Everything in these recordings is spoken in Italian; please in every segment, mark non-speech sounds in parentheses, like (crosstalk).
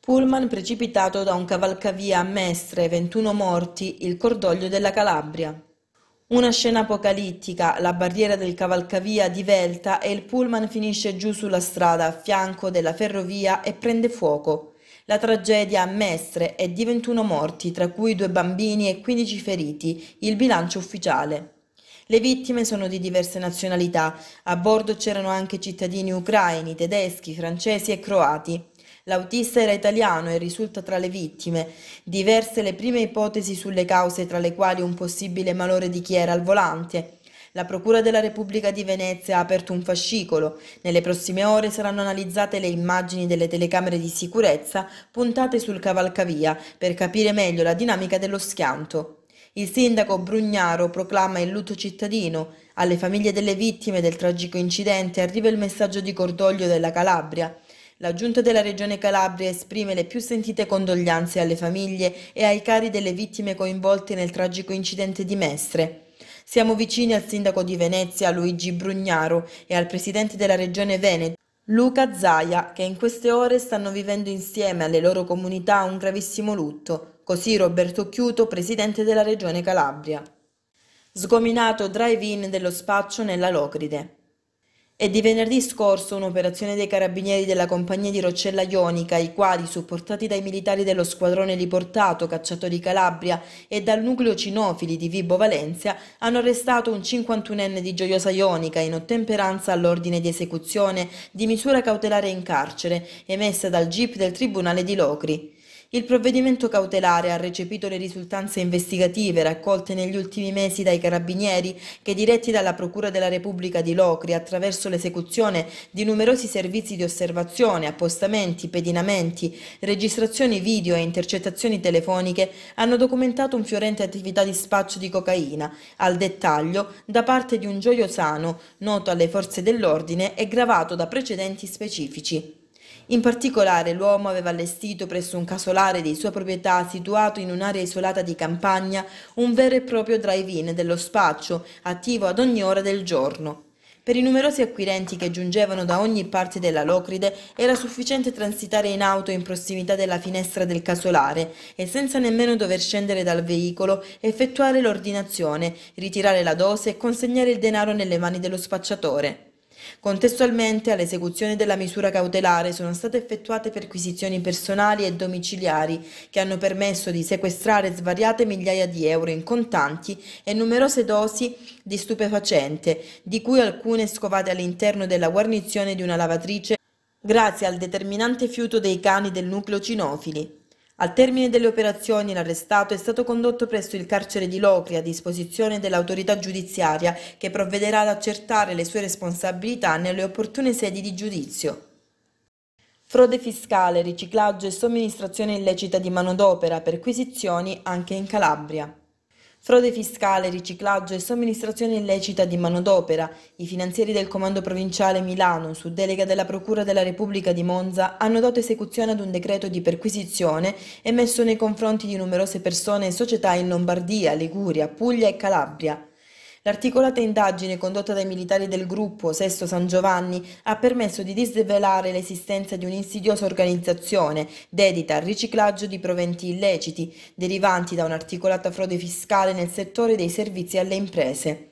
Pullman precipitato da un cavalcavia a Mestre, 21 morti, il cordoglio della Calabria. Una scena apocalittica, la barriera del cavalcavia divelta e il pullman finisce giù sulla strada a fianco della ferrovia e prende fuoco. La tragedia a Mestre è di 21 morti, tra cui due bambini e 15 feriti, il bilancio ufficiale. Le vittime sono di diverse nazionalità, a bordo c'erano anche cittadini ucraini, tedeschi, francesi e croati. L'autista era italiano e risulta tra le vittime. Diverse le prime ipotesi sulle cause tra le quali un possibile malore di chi era al volante, la Procura della Repubblica di Venezia ha aperto un fascicolo. Nelle prossime ore saranno analizzate le immagini delle telecamere di sicurezza puntate sul cavalcavia per capire meglio la dinamica dello schianto. Il sindaco Brugnaro proclama il lutto cittadino. Alle famiglie delle vittime del tragico incidente arriva il messaggio di cordoglio della Calabria. La giunta della Regione Calabria esprime le più sentite condoglianze alle famiglie e ai cari delle vittime coinvolte nel tragico incidente di Mestre. Siamo vicini al sindaco di Venezia Luigi Brugnaro e al presidente della regione Veneto Luca Zaia, che in queste ore stanno vivendo insieme alle loro comunità un gravissimo lutto, così Roberto Chiuto, presidente della regione Calabria. Sgominato drive-in dello spaccio nella Locride. È di venerdì scorso un'operazione dei carabinieri della compagnia di Roccella Ionica, i quali, supportati dai militari dello squadrone riportato Cacciatori Calabria e dal nucleo cinofili di Vibo Valencia, hanno arrestato un 51enne di Gioiosa Ionica in ottemperanza all'ordine di esecuzione di misura cautelare in carcere emessa dal GIP del Tribunale di Locri. Il provvedimento cautelare ha recepito le risultanze investigative raccolte negli ultimi mesi dai carabinieri che diretti dalla Procura della Repubblica di Locri attraverso l'esecuzione di numerosi servizi di osservazione, appostamenti, pedinamenti, registrazioni video e intercettazioni telefoniche hanno documentato un fiorente attività di spaccio di cocaina, al dettaglio da parte di un gioiosano noto alle forze dell'ordine e gravato da precedenti specifici. In particolare l'uomo aveva allestito presso un casolare di sua proprietà situato in un'area isolata di campagna un vero e proprio drive-in dello spaccio, attivo ad ogni ora del giorno. Per i numerosi acquirenti che giungevano da ogni parte della Locride era sufficiente transitare in auto in prossimità della finestra del casolare e senza nemmeno dover scendere dal veicolo effettuare l'ordinazione, ritirare la dose e consegnare il denaro nelle mani dello spacciatore. Contestualmente all'esecuzione della misura cautelare sono state effettuate perquisizioni personali e domiciliari che hanno permesso di sequestrare svariate migliaia di euro in contanti e numerose dosi di stupefacente, di cui alcune scovate all'interno della guarnizione di una lavatrice grazie al determinante fiuto dei cani del nucleo cinofili. Al termine delle operazioni l'arrestato è stato condotto presso il carcere di Locri a disposizione dell'autorità giudiziaria che provvederà ad accertare le sue responsabilità nelle opportune sedi di giudizio. Frode fiscale, riciclaggio e somministrazione illecita di manodopera, perquisizioni anche in Calabria frode fiscale, riciclaggio e somministrazione illecita di manodopera. I finanzieri del Comando Provinciale Milano, su delega della Procura della Repubblica di Monza, hanno dato esecuzione ad un decreto di perquisizione emesso nei confronti di numerose persone e società in Lombardia, Liguria, Puglia e Calabria. L'articolata indagine condotta dai militari del gruppo Sesto San Giovanni ha permesso di disvelare l'esistenza di un'insidiosa organizzazione dedita al riciclaggio di proventi illeciti derivanti da un'articolata frode fiscale nel settore dei servizi alle imprese.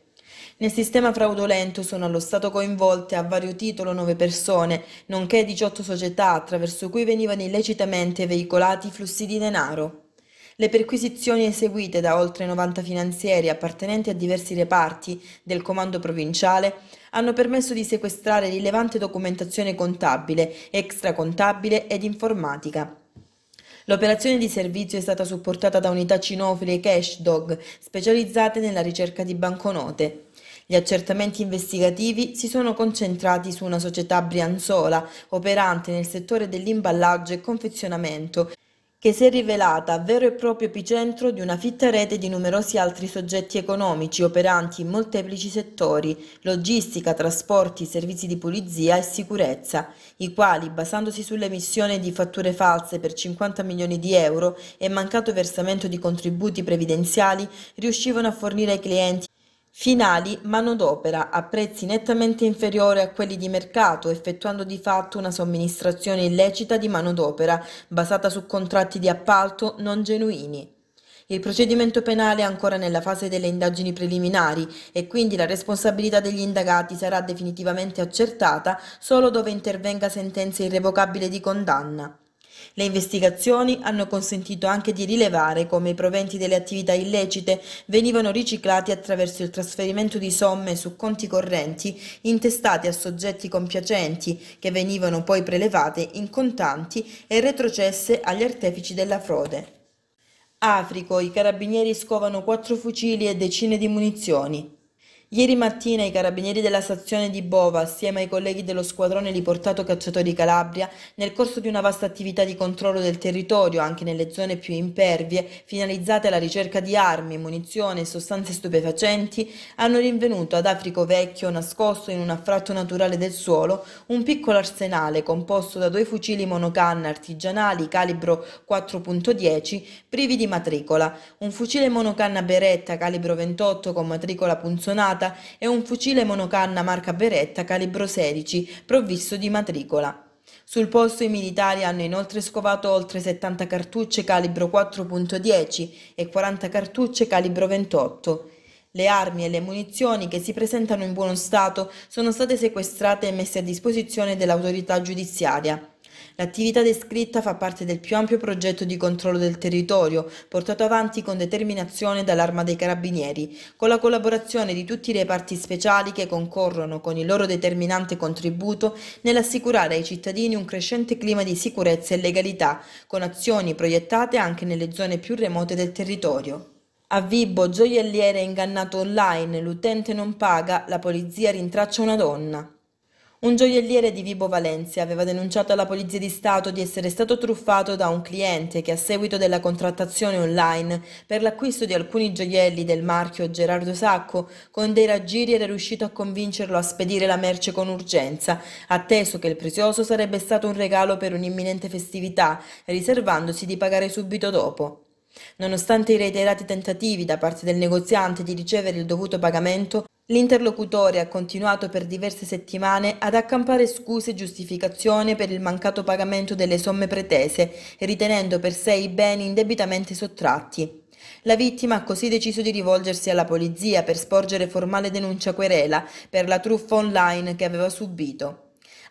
Nel sistema fraudolento sono allo Stato coinvolte a vario titolo 9 persone, nonché 18 società attraverso cui venivano illecitamente veicolati flussi di denaro. Le perquisizioni eseguite da oltre 90 finanzieri appartenenti a diversi reparti del comando provinciale hanno permesso di sequestrare rilevante documentazione contabile, extracontabile ed informatica. L'operazione di servizio è stata supportata da unità cinofili e cash dog specializzate nella ricerca di banconote. Gli accertamenti investigativi si sono concentrati su una società brianzola operante nel settore dell'imballaggio e confezionamento che si è rivelata vero e proprio epicentro di una fitta rete di numerosi altri soggetti economici operanti in molteplici settori, logistica, trasporti, servizi di pulizia e sicurezza, i quali, basandosi sull'emissione di fatture false per 50 milioni di euro e mancato versamento di contributi previdenziali, riuscivano a fornire ai clienti finali manodopera a prezzi nettamente inferiori a quelli di mercato, effettuando di fatto una somministrazione illecita di manodopera basata su contratti di appalto non genuini. Il procedimento penale è ancora nella fase delle indagini preliminari e quindi la responsabilità degli indagati sarà definitivamente accertata solo dove intervenga sentenza irrevocabile di condanna. Le investigazioni hanno consentito anche di rilevare come i proventi delle attività illecite venivano riciclati attraverso il trasferimento di somme su conti correnti intestati a soggetti compiacenti che venivano poi prelevate in contanti e retrocesse agli artefici della frode. Africo, i carabinieri scovano quattro fucili e decine di munizioni. Ieri mattina i carabinieri della stazione di Bova, assieme ai colleghi dello squadrone riportato Cacciatori Calabria, nel corso di una vasta attività di controllo del territorio, anche nelle zone più impervie, finalizzate alla ricerca di armi, munizioni e sostanze stupefacenti, hanno rinvenuto ad Africo Vecchio, nascosto in un affratto naturale del suolo, un piccolo arsenale composto da due fucili monocanna artigianali calibro 4.10 privi di matricola, un fucile monocanna Beretta calibro 28 con matricola punzonata, armata e un fucile monocanna marca Beretta calibro 16, provvisto di matricola. Sul posto i militari hanno inoltre scovato oltre 70 cartucce calibro 4.10 e 40 cartucce calibro 28. Le armi e le munizioni che si presentano in buono stato sono state sequestrate e messe a disposizione dell'autorità giudiziaria. L'attività descritta fa parte del più ampio progetto di controllo del territorio, portato avanti con determinazione dall'Arma dei Carabinieri, con la collaborazione di tutti i reparti speciali che concorrono con il loro determinante contributo nell'assicurare ai cittadini un crescente clima di sicurezza e legalità, con azioni proiettate anche nelle zone più remote del territorio. A Vibo, gioielliere ingannato online, l'utente non paga, la polizia rintraccia una donna. Un gioielliere di Vibo Valencia aveva denunciato alla Polizia di Stato di essere stato truffato da un cliente che a seguito della contrattazione online per l'acquisto di alcuni gioielli del marchio Gerardo Sacco con dei raggiri era riuscito a convincerlo a spedire la merce con urgenza, atteso che il prezioso sarebbe stato un regalo per un'imminente festività, riservandosi di pagare subito dopo. Nonostante i reiterati tentativi da parte del negoziante di ricevere il dovuto pagamento, L'interlocutore ha continuato per diverse settimane ad accampare scuse e giustificazione per il mancato pagamento delle somme pretese, ritenendo per sé i beni indebitamente sottratti. La vittima ha così deciso di rivolgersi alla polizia per sporgere formale denuncia querela per la truffa online che aveva subito.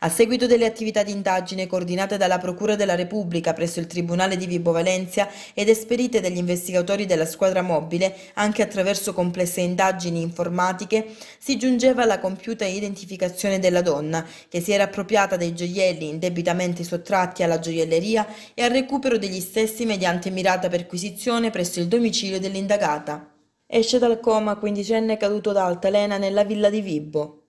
A seguito delle attività di indagine coordinate dalla Procura della Repubblica presso il Tribunale di Vibo Valencia ed esperite dagli investigatori della squadra mobile, anche attraverso complesse indagini informatiche, si giungeva alla compiuta identificazione della donna, che si era appropriata dei gioielli indebitamente sottratti alla gioielleria e al recupero degli stessi mediante mirata perquisizione presso il domicilio dell'indagata. Esce dal coma quindicenne caduto da Altalena nella villa di Vibo.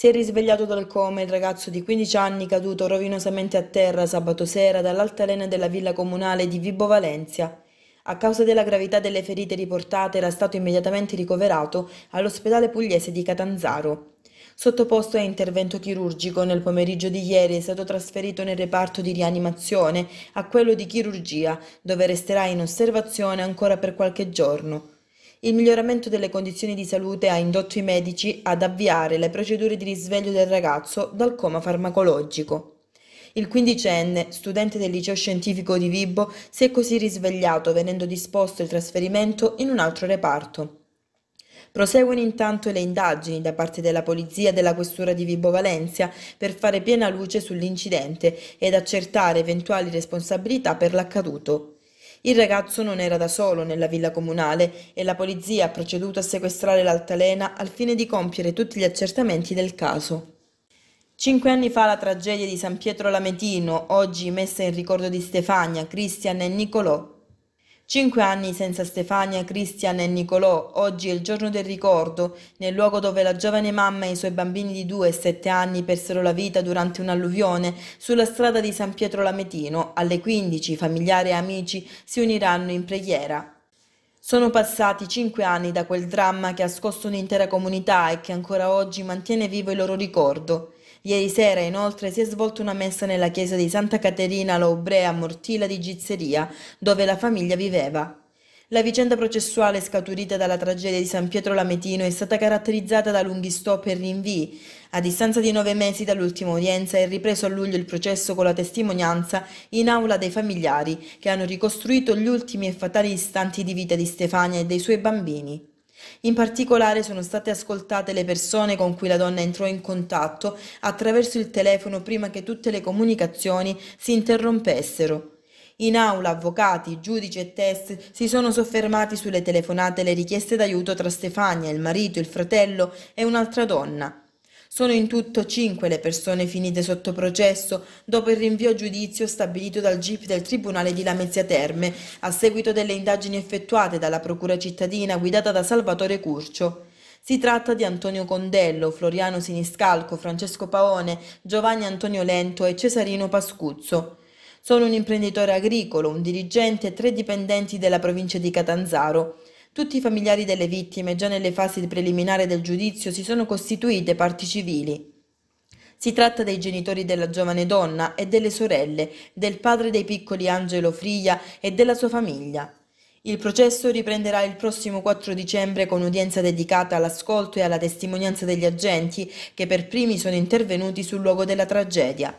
Si è risvegliato dal coma il ragazzo di 15 anni caduto rovinosamente a terra sabato sera dall'altalena della villa comunale di Vibo Valencia. A causa della gravità delle ferite riportate era stato immediatamente ricoverato all'ospedale pugliese di Catanzaro. Sottoposto a intervento chirurgico nel pomeriggio di ieri è stato trasferito nel reparto di rianimazione a quello di chirurgia, dove resterà in osservazione ancora per qualche giorno. Il miglioramento delle condizioni di salute ha indotto i medici ad avviare le procedure di risveglio del ragazzo dal coma farmacologico. Il quindicenne, studente del liceo scientifico di Vibo, si è così risvegliato venendo disposto il trasferimento in un altro reparto. Proseguono intanto le indagini da parte della Polizia e della Questura di Vibo Valencia per fare piena luce sull'incidente ed accertare eventuali responsabilità per l'accaduto. Il ragazzo non era da solo nella villa comunale e la polizia ha proceduto a sequestrare l'altalena al fine di compiere tutti gli accertamenti del caso. Cinque anni fa la tragedia di San Pietro Lametino, oggi messa in ricordo di Stefania, Cristian e Nicolò, Cinque anni senza Stefania, Cristian e Nicolò, oggi è il giorno del ricordo, nel luogo dove la giovane mamma e i suoi bambini di 2 e 7 anni persero la vita durante un'alluvione sulla strada di San Pietro Lametino. Alle 15 familiari e amici si uniranno in preghiera. Sono passati cinque anni da quel dramma che ha scosso un'intera comunità e che ancora oggi mantiene vivo il loro ricordo. Ieri sera inoltre si è svolta una messa nella chiesa di Santa Caterina all'Obrea a Mortila di Gizzeria, dove la famiglia viveva. La vicenda processuale scaturita dalla tragedia di San Pietro Lametino è stata caratterizzata da lunghi stop e rinvii. A distanza di nove mesi dall'ultima udienza è ripreso a luglio il processo con la testimonianza in aula dei familiari che hanno ricostruito gli ultimi e fatali istanti di vita di Stefania e dei suoi bambini. In particolare sono state ascoltate le persone con cui la donna entrò in contatto attraverso il telefono prima che tutte le comunicazioni si interrompessero. In aula avvocati, giudici e test si sono soffermati sulle telefonate e le richieste d'aiuto tra Stefania, il marito, il fratello e un'altra donna. Sono in tutto cinque le persone finite sotto processo dopo il rinvio a giudizio stabilito dal GIP del Tribunale di Lamezia Terme a seguito delle indagini effettuate dalla Procura cittadina guidata da Salvatore Curcio. Si tratta di Antonio Condello, Floriano Siniscalco, Francesco Paone, Giovanni Antonio Lento e Cesarino Pascuzzo. Sono un imprenditore agricolo, un dirigente e tre dipendenti della provincia di Catanzaro. Tutti i familiari delle vittime, già nelle fasi preliminari del giudizio, si sono costituite parti civili. Si tratta dei genitori della giovane donna e delle sorelle, del padre dei piccoli Angelo Fria e della sua famiglia. Il processo riprenderà il prossimo 4 dicembre con udienza dedicata all'ascolto e alla testimonianza degli agenti che per primi sono intervenuti sul luogo della tragedia.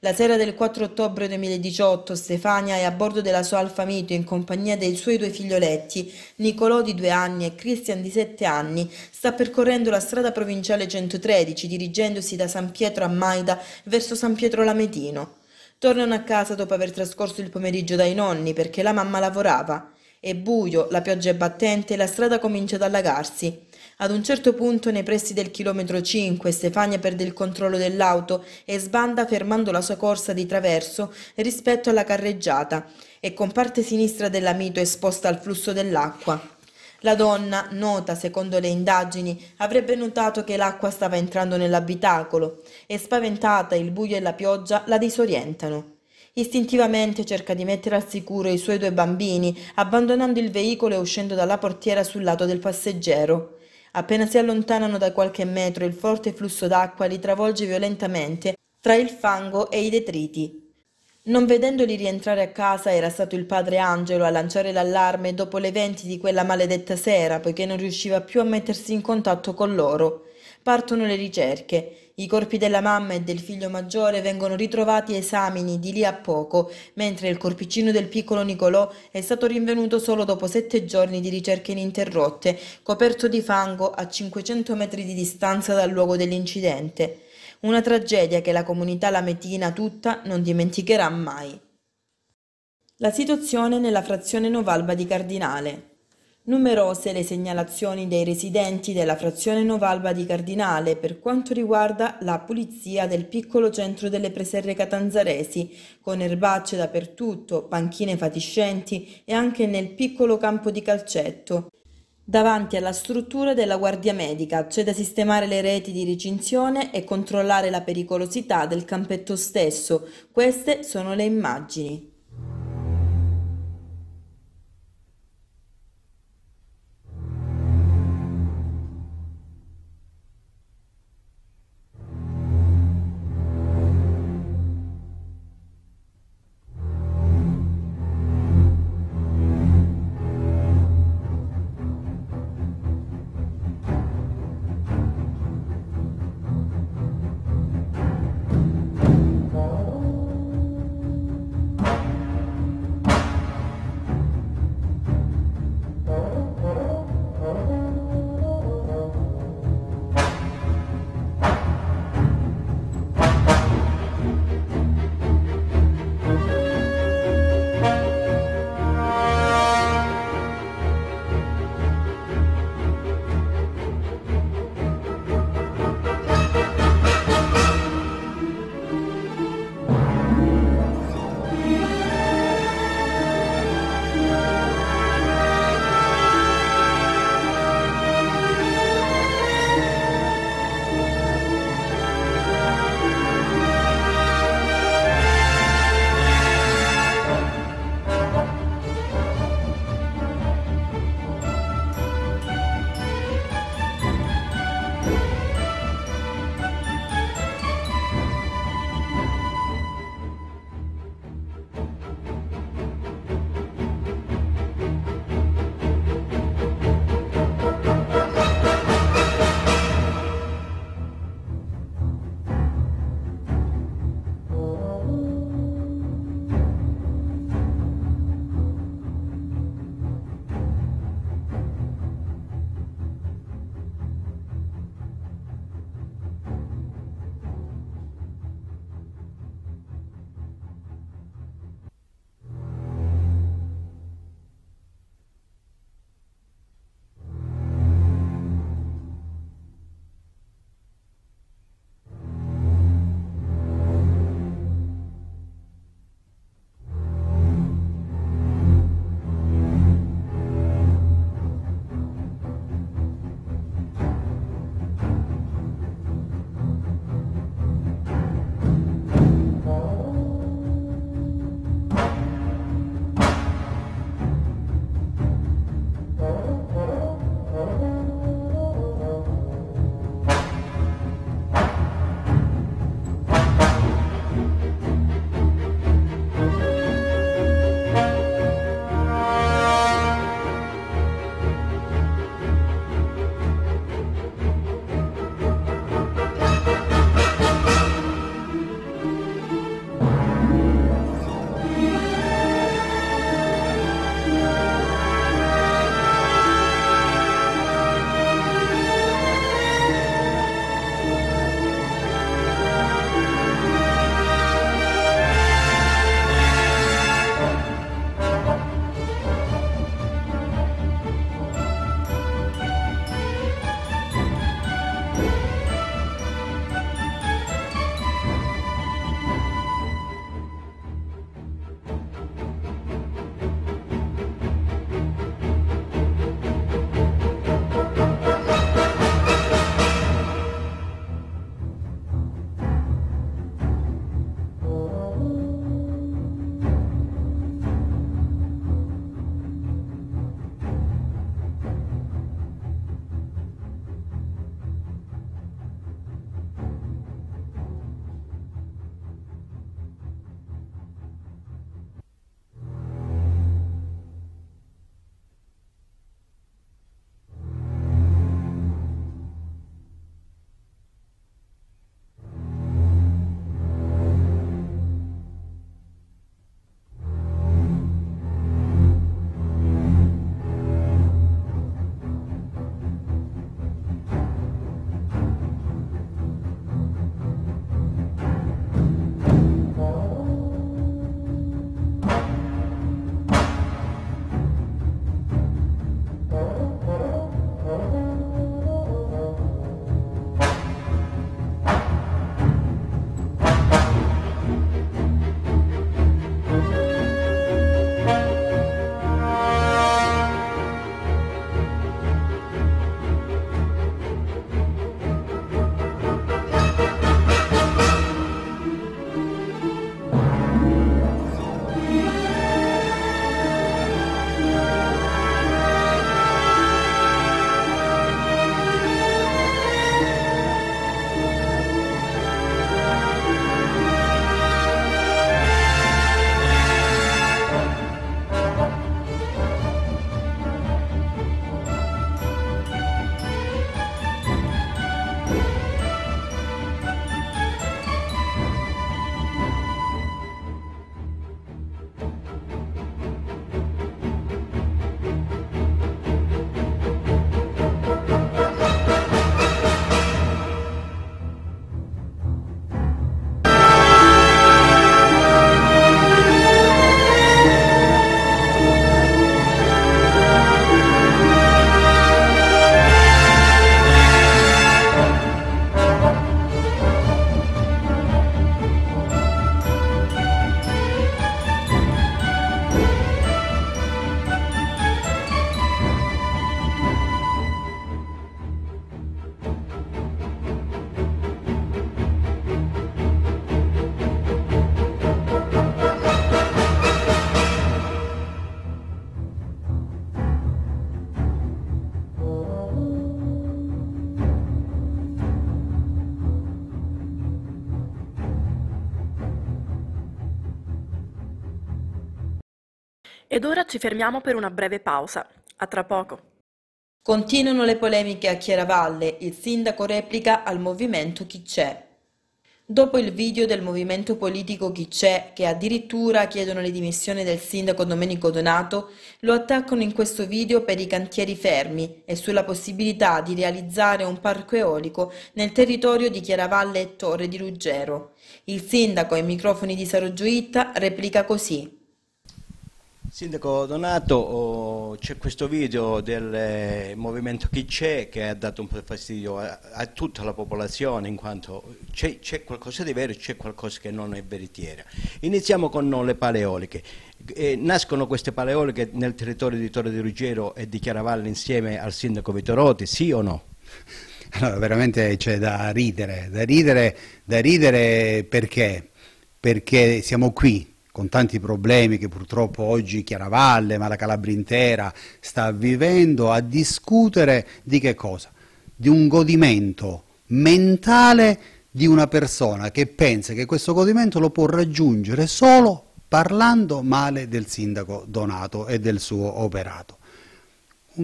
La sera del 4 ottobre 2018 Stefania è a bordo della sua Alfa Mito in compagnia dei suoi due figlioletti, Nicolò di due anni e Christian di sette anni, sta percorrendo la strada provinciale 113 dirigendosi da San Pietro a Maida verso San Pietro Lametino. Tornano a casa dopo aver trascorso il pomeriggio dai nonni perché la mamma lavorava. È buio, la pioggia è battente e la strada comincia ad allagarsi. Ad un certo punto, nei pressi del chilometro 5, Stefania perde il controllo dell'auto e sbanda fermando la sua corsa di traverso rispetto alla carreggiata e con parte sinistra dell'amito esposta al flusso dell'acqua. La donna, nota secondo le indagini, avrebbe notato che l'acqua stava entrando nell'abitacolo e spaventata il buio e la pioggia la disorientano. Istintivamente cerca di mettere al sicuro i suoi due bambini, abbandonando il veicolo e uscendo dalla portiera sul lato del passeggero. Appena si allontanano da qualche metro il forte flusso d'acqua li travolge violentamente tra il fango e i detriti. Non vedendoli rientrare a casa era stato il padre Angelo a lanciare l'allarme dopo le venti di quella maledetta sera, poiché non riusciva più a mettersi in contatto con loro. Partono le ricerche. I corpi della mamma e del figlio maggiore vengono ritrovati esamini di lì a poco, mentre il corpicino del piccolo Nicolò è stato rinvenuto solo dopo sette giorni di ricerche ininterrotte, coperto di fango a 500 metri di distanza dal luogo dell'incidente. Una tragedia che la comunità lametina tutta non dimenticherà mai. La situazione nella frazione Novalba di Cardinale. Numerose le segnalazioni dei residenti della frazione Novalba di Cardinale per quanto riguarda la pulizia del piccolo centro delle preserre catanzaresi, con erbacce dappertutto, panchine fatiscenti e anche nel piccolo campo di calcetto. Davanti alla struttura della Guardia Medica c'è da sistemare le reti di recinzione e controllare la pericolosità del campetto stesso. Queste sono le immagini. ci fermiamo per una breve pausa. A tra poco. Continuano le polemiche a Chiaravalle, il sindaco replica al movimento Chi c'è. Dopo il video del movimento politico Chi c'è, che addirittura chiedono le dimissioni del sindaco Domenico Donato, lo attaccano in questo video per i cantieri fermi e sulla possibilità di realizzare un parco eolico nel territorio di Chiaravalle e Torre di Ruggero. Il sindaco ai microfoni di Saro Giuitta replica così. Sindaco Donato, oh, c'è questo video del eh, movimento Chi c'è che ha dato un po' di fastidio a, a tutta la popolazione in quanto c'è qualcosa di vero e c'è qualcosa che non è veritiera. Iniziamo con no, le paleoliche. Eh, nascono queste paleoliche nel territorio di Torre di Ruggero e di Chiaravalle insieme al sindaco Vitoroti, sì o no? Allora, veramente c'è da ridere, da ridere, da ridere perché? Perché siamo qui, con tanti problemi che purtroppo oggi Chiaravalle, ma la Calabria intera sta vivendo, a discutere di che cosa? Di un godimento mentale di una persona che pensa che questo godimento lo può raggiungere solo parlando male del sindaco Donato e del suo operato.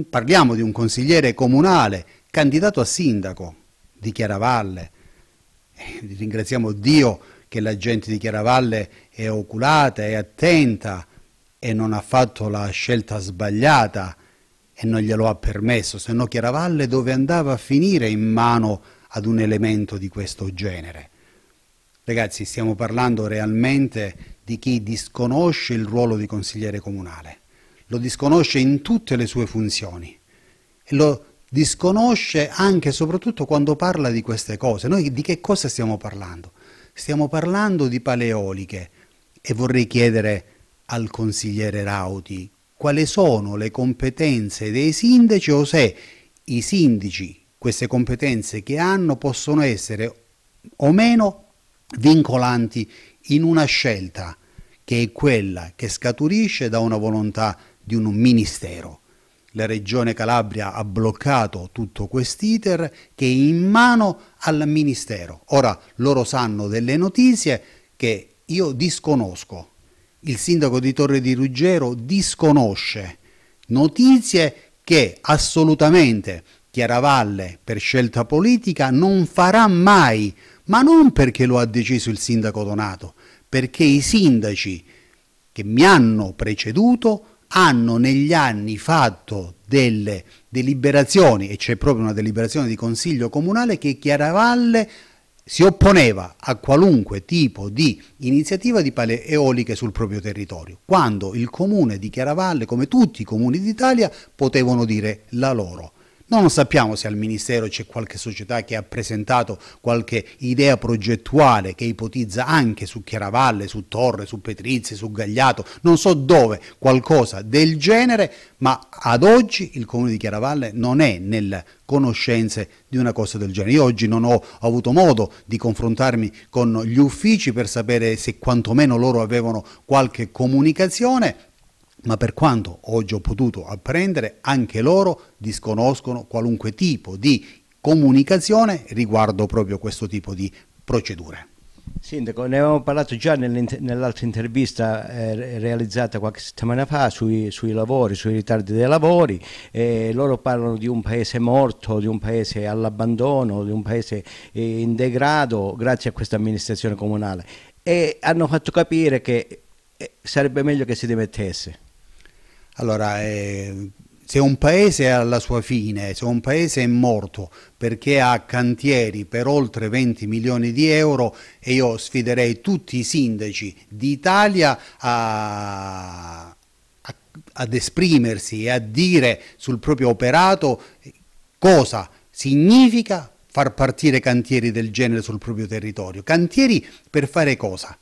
Parliamo di un consigliere comunale, candidato a sindaco di Chiaravalle, eh, ringraziamo Dio che la gente di Chiaravalle è oculata, è attenta e non ha fatto la scelta sbagliata e non glielo ha permesso, se no Chiaravalle dove andava a finire in mano ad un elemento di questo genere. Ragazzi, stiamo parlando realmente di chi disconosce il ruolo di consigliere comunale, lo disconosce in tutte le sue funzioni e lo disconosce anche e soprattutto quando parla di queste cose. Noi di che cosa stiamo parlando? Stiamo parlando di paleoliche e vorrei chiedere al consigliere Rauti quali sono le competenze dei sindaci o se i sindaci queste competenze che hanno possono essere o meno vincolanti in una scelta che è quella che scaturisce da una volontà di un ministero. La Regione Calabria ha bloccato tutto quest'iter che è in mano al Ministero. Ora loro sanno delle notizie che io disconosco. Il sindaco di Torre di Ruggero disconosce notizie che assolutamente Chiaravalle per scelta politica non farà mai, ma non perché lo ha deciso il sindaco Donato, perché i sindaci che mi hanno preceduto hanno negli anni fatto delle deliberazioni, e c'è proprio una deliberazione di Consiglio Comunale che Chiaravalle si opponeva a qualunque tipo di iniziativa di pale eoliche sul proprio territorio, quando il comune di Chiaravalle, come tutti i comuni d'Italia, potevano dire la loro. Non sappiamo se al Ministero c'è qualche società che ha presentato qualche idea progettuale che ipotizza anche su Chiaravalle, su Torre, su Petrizzi, su Gagliato, non so dove, qualcosa del genere, ma ad oggi il Comune di Chiaravalle non è nelle conoscenze di una cosa del genere. Io oggi non ho avuto modo di confrontarmi con gli uffici per sapere se quantomeno loro avevano qualche comunicazione, ma per quanto oggi ho potuto apprendere, anche loro disconoscono qualunque tipo di comunicazione riguardo proprio questo tipo di procedure. Sindaco, ne avevamo parlato già nell'altra intervista eh, realizzata qualche settimana fa sui, sui, lavori, sui ritardi dei lavori, eh, loro parlano di un paese morto, di un paese all'abbandono, di un paese eh, in degrado grazie a questa amministrazione comunale e hanno fatto capire che eh, sarebbe meglio che si dimettesse. Allora, eh, se un paese è alla sua fine, se un paese è morto perché ha cantieri per oltre 20 milioni di euro e io sfiderei tutti i sindaci d'Italia a, a, ad esprimersi e a dire sul proprio operato cosa significa far partire cantieri del genere sul proprio territorio. Cantieri per fare cosa?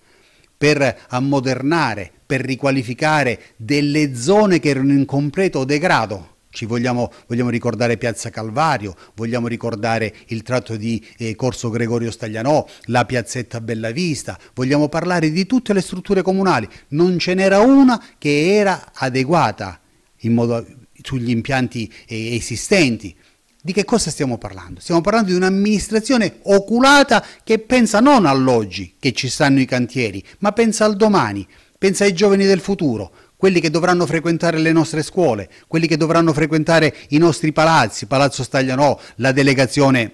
per ammodernare, per riqualificare delle zone che erano in completo degrado. Ci vogliamo, vogliamo, ricordare Piazza Calvario, vogliamo ricordare il tratto di eh, Corso Gregorio Staglianò, la piazzetta Bellavista, vogliamo parlare di tutte le strutture comunali. Non ce n'era una che era adeguata modo, sugli impianti eh, esistenti. Di che cosa stiamo parlando? Stiamo parlando di un'amministrazione oculata che pensa non all'oggi che ci stanno i cantieri, ma pensa al domani, pensa ai giovani del futuro, quelli che dovranno frequentare le nostre scuole, quelli che dovranno frequentare i nostri palazzi, Palazzo Staglianò, la delegazione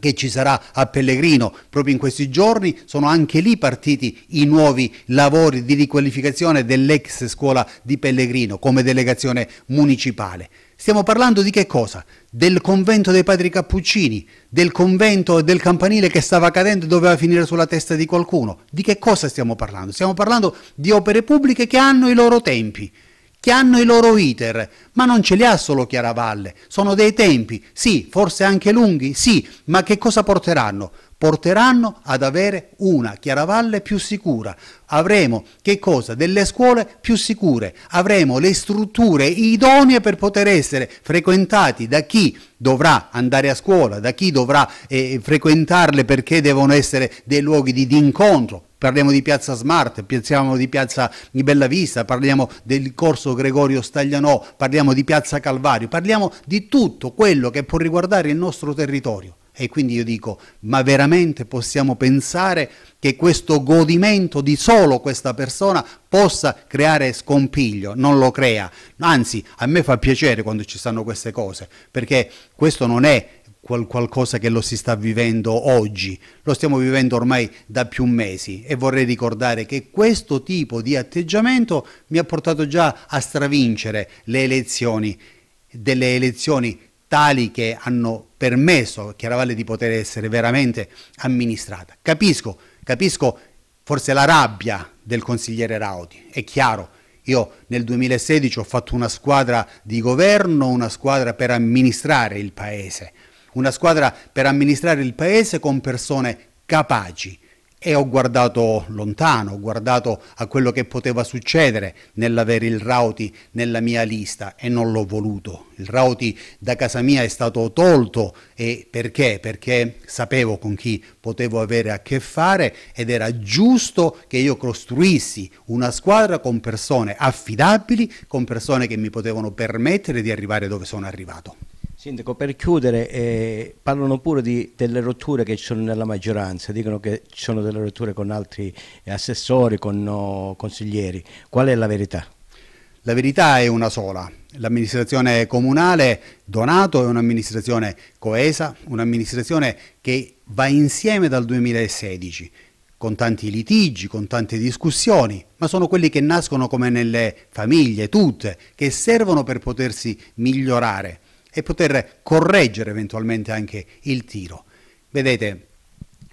che ci sarà a Pellegrino. Proprio in questi giorni sono anche lì partiti i nuovi lavori di riqualificazione dell'ex scuola di Pellegrino come delegazione municipale. Stiamo parlando di che cosa? Del convento dei padri cappuccini, del convento del campanile che stava cadendo e doveva finire sulla testa di qualcuno. Di che cosa stiamo parlando? Stiamo parlando di opere pubbliche che hanno i loro tempi, che hanno i loro iter, ma non ce li ha solo Chiaravalle, sono dei tempi, sì, forse anche lunghi, sì, ma che cosa porteranno? porteranno ad avere una Chiaravalle più sicura. Avremo che cosa? Delle scuole più sicure, avremo le strutture idonee per poter essere frequentati da chi dovrà andare a scuola, da chi dovrà eh, frequentarle perché devono essere dei luoghi di, di incontro, parliamo di Piazza Smart, parliamo di Piazza di Bella Vista, parliamo del corso Gregorio Staglianò, parliamo di Piazza Calvario, parliamo di tutto quello che può riguardare il nostro territorio. E quindi io dico, ma veramente possiamo pensare che questo godimento di solo questa persona possa creare scompiglio? Non lo crea. Anzi, a me fa piacere quando ci stanno queste cose, perché questo non è qualcosa che lo si sta vivendo oggi, lo stiamo vivendo ormai da più mesi e vorrei ricordare che questo tipo di atteggiamento mi ha portato già a stravincere le elezioni, delle elezioni tali che hanno permesso a Chiaravalle di poter essere veramente amministrata. Capisco, capisco forse la rabbia del consigliere Raudi, è chiaro, io nel 2016 ho fatto una squadra di governo, una squadra per amministrare il paese, una squadra per amministrare il paese con persone capaci, e ho guardato lontano, ho guardato a quello che poteva succedere nell'avere il Rauti nella mia lista e non l'ho voluto. Il Rauti da casa mia è stato tolto e perché? Perché sapevo con chi potevo avere a che fare ed era giusto che io costruissi una squadra con persone affidabili, con persone che mi potevano permettere di arrivare dove sono arrivato. Sindaco, per chiudere, eh, parlano pure di, delle rotture che ci sono nella maggioranza, dicono che ci sono delle rotture con altri eh, assessori, con no, consiglieri. Qual è la verità? La verità è una sola. L'amministrazione comunale Donato è un'amministrazione coesa, un'amministrazione che va insieme dal 2016 con tanti litigi, con tante discussioni, ma sono quelli che nascono come nelle famiglie, tutte, che servono per potersi migliorare e poter correggere eventualmente anche il tiro. Vedete,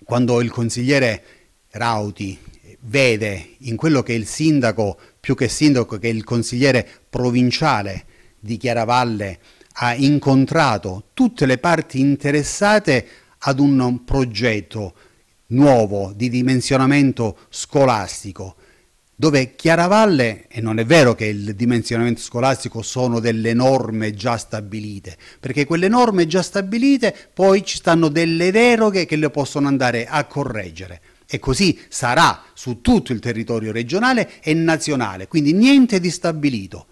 quando il consigliere Rauti vede in quello che il sindaco, più che sindaco, che il consigliere provinciale di Chiaravalle ha incontrato tutte le parti interessate ad un progetto nuovo di dimensionamento scolastico dove Chiaravalle, e non è vero che il dimensionamento scolastico sono delle norme già stabilite, perché quelle norme già stabilite poi ci stanno delle deroghe che le possono andare a correggere. E così sarà su tutto il territorio regionale e nazionale, quindi niente di stabilito.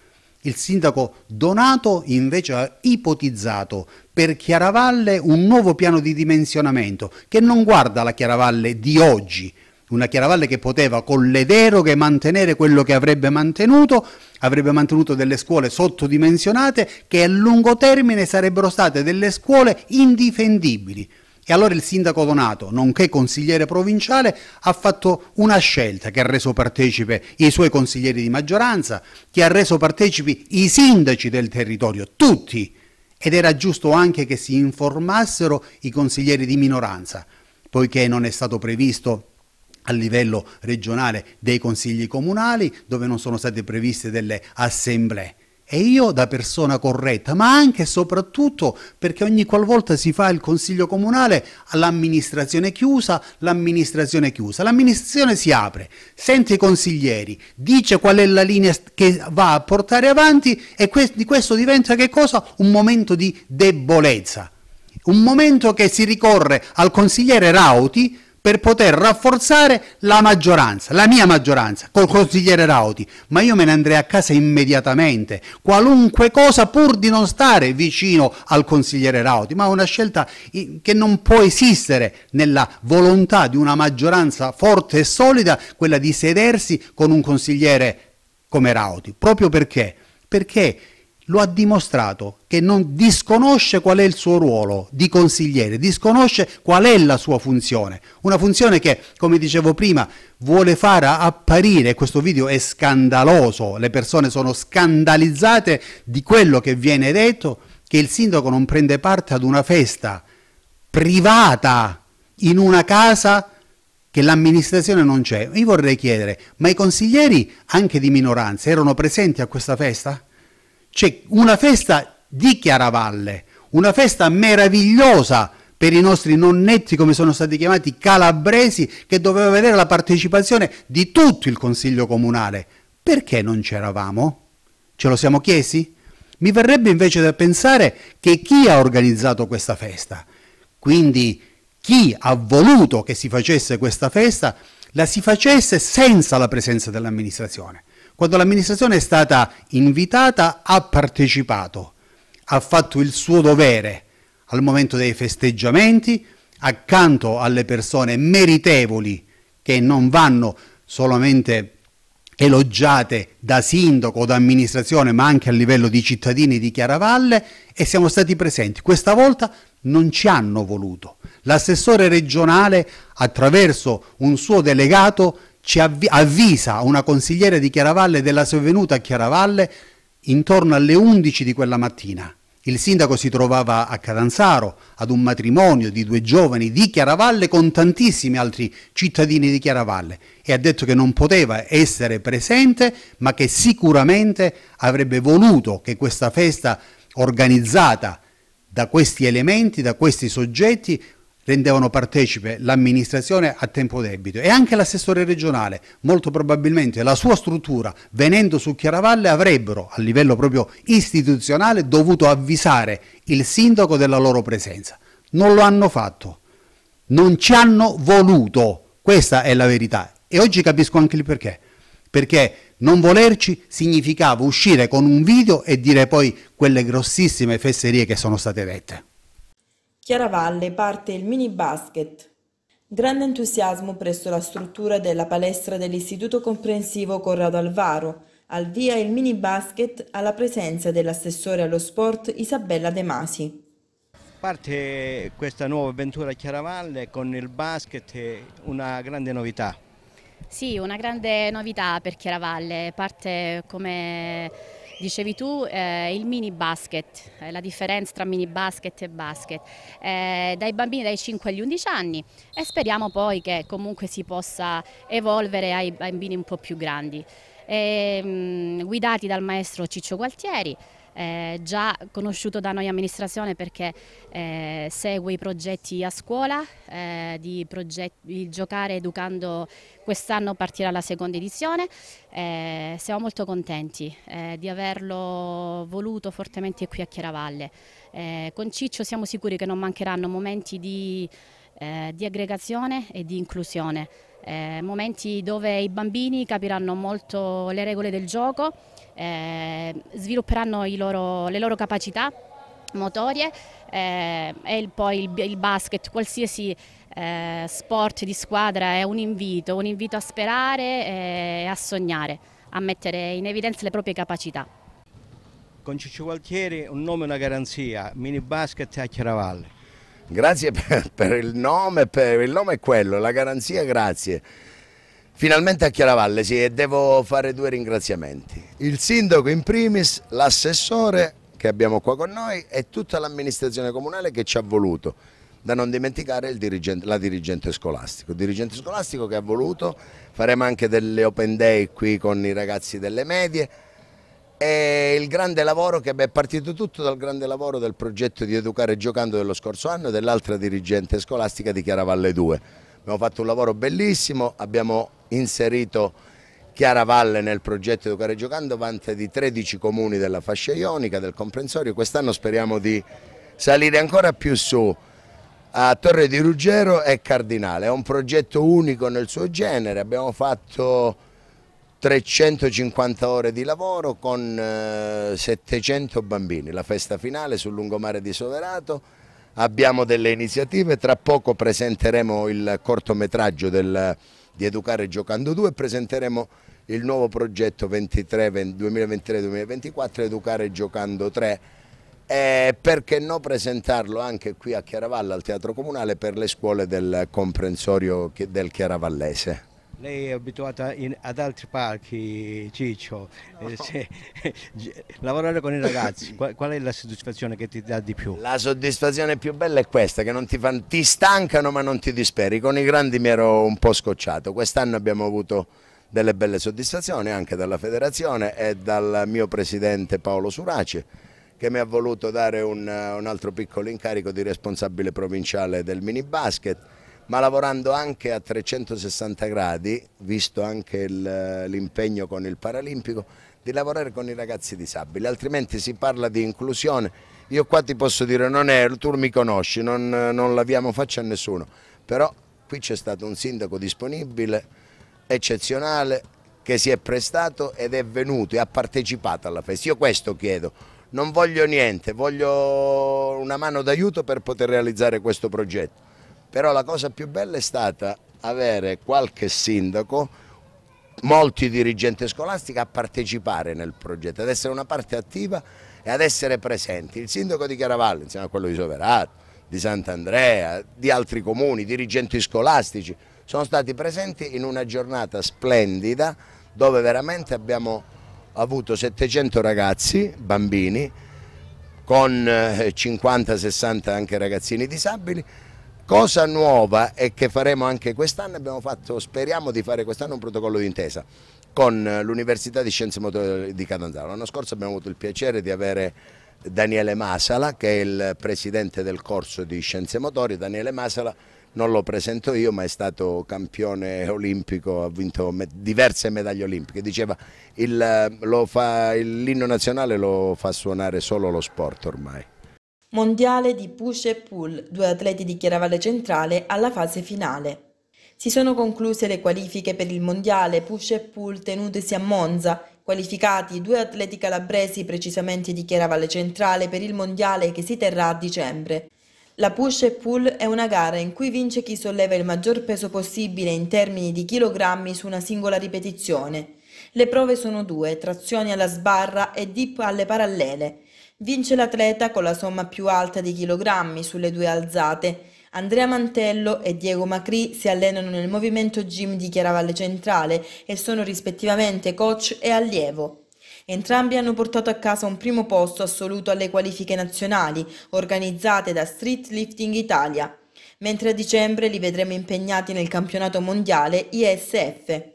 Il sindaco Donato invece ha ipotizzato per Chiaravalle un nuovo piano di dimensionamento che non guarda la Chiaravalle di oggi, una Chiaravalle che poteva con le deroghe mantenere quello che avrebbe mantenuto, avrebbe mantenuto delle scuole sottodimensionate che a lungo termine sarebbero state delle scuole indifendibili. E allora il sindaco Donato, nonché consigliere provinciale, ha fatto una scelta che ha reso partecipe i suoi consiglieri di maggioranza, che ha reso partecipi i sindaci del territorio, tutti. Ed era giusto anche che si informassero i consiglieri di minoranza, poiché non è stato previsto a livello regionale dei consigli comunali dove non sono state previste delle assemblee. E io da persona corretta, ma anche e soprattutto perché ogni qualvolta si fa il consiglio comunale all'amministrazione chiusa, l'amministrazione chiusa, l'amministrazione si apre, sente i consiglieri, dice qual è la linea che va a portare avanti e questo diventa che cosa? Un momento di debolezza. Un momento che si ricorre al consigliere Rauti per poter rafforzare la maggioranza, la mia maggioranza, col consigliere Rauti, ma io me ne andrei a casa immediatamente, qualunque cosa pur di non stare vicino al consigliere Rauti, ma è una scelta che non può esistere nella volontà di una maggioranza forte e solida, quella di sedersi con un consigliere come Rauti, proprio perché, perché lo ha dimostrato che non disconosce qual è il suo ruolo di consigliere, disconosce qual è la sua funzione, una funzione che, come dicevo prima, vuole far apparire, questo video è scandaloso, le persone sono scandalizzate di quello che viene detto, che il sindaco non prende parte ad una festa privata in una casa che l'amministrazione non c'è. Io vorrei chiedere, ma i consiglieri anche di minoranza erano presenti a questa festa? C'è una festa di Chiaravalle, una festa meravigliosa per i nostri nonnetti, come sono stati chiamati, calabresi, che doveva avere la partecipazione di tutto il Consiglio Comunale. Perché non c'eravamo? Ce lo siamo chiesti? Mi verrebbe invece da pensare che chi ha organizzato questa festa, quindi chi ha voluto che si facesse questa festa, la si facesse senza la presenza dell'amministrazione. Quando l'amministrazione è stata invitata ha partecipato, ha fatto il suo dovere al momento dei festeggiamenti, accanto alle persone meritevoli che non vanno solamente elogiate da sindaco o da amministrazione, ma anche a livello di cittadini di Chiaravalle e siamo stati presenti. Questa volta non ci hanno voluto. L'assessore regionale, attraverso un suo delegato, ci avvi- avvisa una consigliera di Chiaravalle della sua venuta a Chiaravalle intorno alle 11 di quella mattina. Il sindaco si trovava a Catanzaro ad un matrimonio di due giovani di Chiaravalle con tantissimi altri cittadini di Chiaravalle e ha detto che non poteva essere presente ma che sicuramente avrebbe voluto che questa festa organizzata da questi elementi, da questi soggetti, rendevano partecipe l'amministrazione a tempo debito e anche l'assessore regionale, molto probabilmente la sua struttura venendo su Chiaravalle avrebbero a livello proprio istituzionale dovuto avvisare il sindaco della loro presenza. Non lo hanno fatto, non ci hanno voluto, questa è la verità e oggi capisco anche il perché, perché non volerci significava uscire con un video e dire poi quelle grossissime fesserie che sono state dette. Chiaravalle parte il mini basket. Grande entusiasmo presso la struttura della palestra dell'Istituto Comprensivo Corrado Alvaro. Al via il mini basket alla presenza dell'assessore allo sport Isabella De Masi. Parte questa nuova avventura a Chiaravalle con il basket, una grande novità. Sì, una grande novità per Chiaravalle, parte come Dicevi tu eh, il mini basket, eh, la differenza tra mini basket e basket, eh, dai bambini dai 5 agli 11 anni e speriamo poi che comunque si possa evolvere ai bambini un po' più grandi. E, ehm, mh, guidati dal maestro Ciccio Gualtieri, eh, già conosciuto da noi amministrazione perché eh, segue i progetti a scuola, eh, di, progetti, di, giocare educando quest'anno partirà la seconda edizione, eh, siamo molto contenti eh, di averlo voluto fortemente qui a Chiaravalle. Eh, con Ciccio siamo sicuri che non mancheranno momenti di, di aggregazione e di inclusione eh, momenti dove i bambini capiranno molto le regole del gioco, eh, svilupperanno loro, le loro capacità motorie eh, e il, poi il, il, basket, qualsiasi eh, sport di squadra è un invito, un invito a sperare e a sognare, a mettere in evidenza le proprie capacità. Con Ciccio Gualtieri un nome e una garanzia, mini basket a Chiaravalle. Grazie (laughs) per, per il nome, per, il nome è quello, la garanzia grazie. Finalmente a Chiaravalle, sì, e devo fare due ringraziamenti. Il sindaco in primis, l'assessore che abbiamo qua con noi e tutta l'amministrazione comunale che ci ha voluto. Da non dimenticare dirigente, la dirigente scolastico. Il dirigente scolastico che ha voluto, faremo anche delle open day qui con i ragazzi delle medie è il grande lavoro che è partito tutto dal grande lavoro del progetto di Educare Giocando dello scorso anno e dell'altra dirigente scolastica di Chiara Valle 2. Abbiamo fatto un lavoro bellissimo, abbiamo inserito Chiara Valle nel progetto Educare Giocando, vanta di 13 comuni della fascia ionica, del comprensorio, quest'anno speriamo di salire ancora più su a Torre di Ruggero e Cardinale, è un progetto unico nel suo genere, abbiamo fatto 350 ore di lavoro con 700 eh, bambini, la festa finale sul lungomare di Soverato, abbiamo delle iniziative, tra poco presenteremo il cortometraggio del, di Educare Giocando 2 e presenteremo il nuovo progetto 2023-2024 Educare Giocando 3 e perché no presentarlo anche qui a Chiaravalla al Teatro Comunale per le scuole del comprensorio del Chiaravallese. Lei è abituata in, ad altri parchi, Ciccio. No. Eh, se, (laughs) lavorare con i ragazzi, (coughs) qual, qual, è la soddisfazione che ti dà di più? La soddisfazione più bella è questa, che non ti, fan, ti stancano ma non ti disperi. Con i grandi mi ero un po' scocciato. Quest'anno abbiamo avuto delle belle soddisfazioni anche dalla federazione e dal mio presidente Paolo Suraci che mi ha voluto dare un, un altro piccolo incarico di responsabile provinciale del mini basket ma lavorando anche a 360 gradi, visto anche l'impegno con il Paralimpico, di lavorare con i ragazzi disabili, altrimenti si parla di inclusione. Io qua ti posso dire, non è, tu mi conosci, non, non laviamo faccia a nessuno, però qui c'è stato un sindaco disponibile, eccezionale, che si è prestato ed è venuto e ha partecipato alla festa. Io questo chiedo, non voglio niente, voglio una mano d'aiuto per poter realizzare questo progetto però la cosa più bella è stata avere qualche sindaco, molti dirigenti scolastici a partecipare nel progetto, ad essere una parte attiva e ad essere presenti. Il sindaco di Chiaravalle, insieme a quello di Soverato, di Sant'Andrea, di altri comuni, dirigenti scolastici, sono stati presenti in una giornata splendida dove veramente abbiamo avuto 700 ragazzi, bambini, con 50-60 eh, anche ragazzini disabili, Cosa nuova e che faremo anche quest'anno, abbiamo fatto, speriamo di fare quest'anno un protocollo d'intesa con eh, l'Università di Scienze Motorie di Catanzaro. L'anno scorso abbiamo avuto il piacere di avere Daniele Masala, che è il presidente del corso di Scienze Motorie. Daniele Masala non lo presento io, ma è stato campione olimpico, ha vinto me diverse medaglie olimpiche. Diceva eh, l'inno nazionale lo fa suonare solo lo sport ormai. Mondiale di push e pull, due atleti di Chiaravalle Centrale alla fase finale. Si sono concluse le qualifiche per il mondiale push e pull tenutesi a Monza, qualificati due atleti calabresi precisamente di Chiaravalle Centrale per il mondiale che si terrà a dicembre. La push e pull è una gara in cui vince chi solleva il maggior peso possibile in termini di chilogrammi su una singola ripetizione. Le prove sono due, trazioni alla sbarra e dip alle parallele. Vince l'atleta con la somma più alta di chilogrammi sulle due alzate. Andrea Mantello e Diego Macri si allenano nel movimento gym di Chiaravalle Centrale e sono rispettivamente coach e allievo. Entrambi hanno portato a casa un primo posto assoluto alle qualifiche nazionali organizzate da Street Lifting Italia, mentre a dicembre li vedremo impegnati nel campionato mondiale ISF.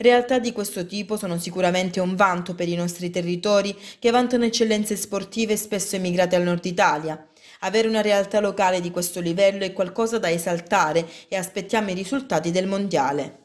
Realtà di questo tipo sono sicuramente un vanto per i nostri territori che vantano eccellenze sportive spesso emigrate al nord Italia. Avere una realtà locale di questo livello è qualcosa da esaltare e aspettiamo i risultati del mondiale.